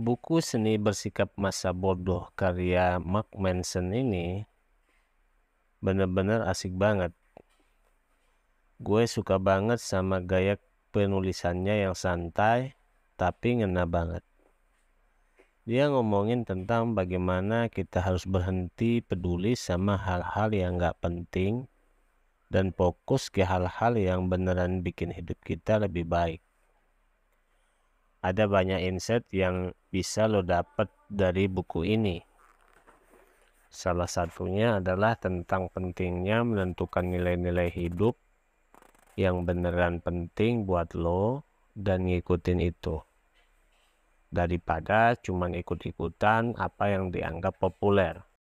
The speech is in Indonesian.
Buku Seni Bersikap Masa Bodoh karya Mark Manson ini benar-benar asik banget. Gue suka banget sama gaya penulisannya yang santai tapi ngena banget. Dia ngomongin tentang bagaimana kita harus berhenti peduli sama hal-hal yang gak penting dan fokus ke hal-hal yang beneran bikin hidup kita lebih baik ada banyak insight yang bisa lo dapat dari buku ini. Salah satunya adalah tentang pentingnya menentukan nilai-nilai hidup yang beneran penting buat lo dan ngikutin itu. Daripada cuman ikut-ikutan apa yang dianggap populer.